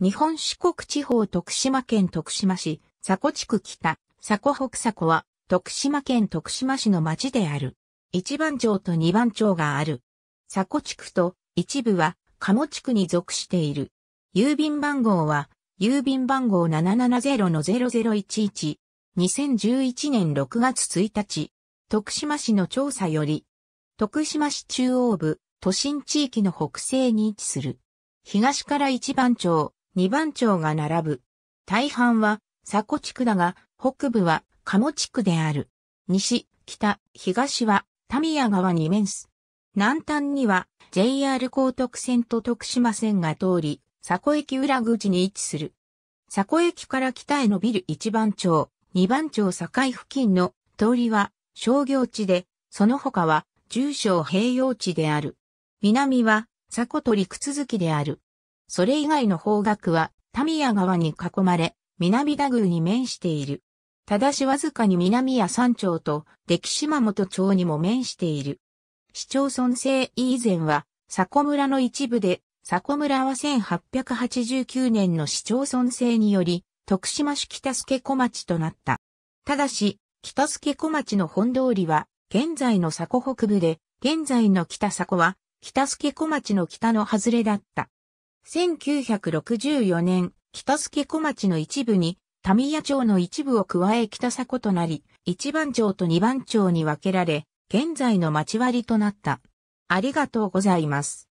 日本四国地方徳島県徳島市、佐古地区北、佐古北佐古は、徳島県徳島市の町である。一番町と二番町がある。佐古地区と一部は、鴨地区に属している。郵便番号は、郵便番号770-0011。2011年6月1日、徳島市の調査より、徳島市中央部、都心地域の北西に位置する。東から一番町、2番町が並ぶ。大半は、佐古地区だが、北部は、鴨地区である。西、北、東は、タミヤ川に面す。南端には、JR 高徳線と徳島線が通り、佐古駅裏口に位置する。佐古駅から北へ伸びる1番町、2番町境付近の通りは商業地で、その他は中小併用地である。南は、佐古と陸続きである。それ以外の方角は、タミヤ川に囲まれ、南田宮に面している。ただしわずかに南谷山町と、歴島本町にも面している。市町村制以前は、佐古村の一部で、佐古村は1889年の市町村制により、徳島市北助小町となった。ただし、北助小町の本通りは、現在の佐古北部で、現在の北佐古は、北助小町の北の外れだった。1964年、北助小町の一部に、タミヤ町の一部を加え北迫となり、一番町と二番町に分けられ、現在の町割りとなった。ありがとうございます。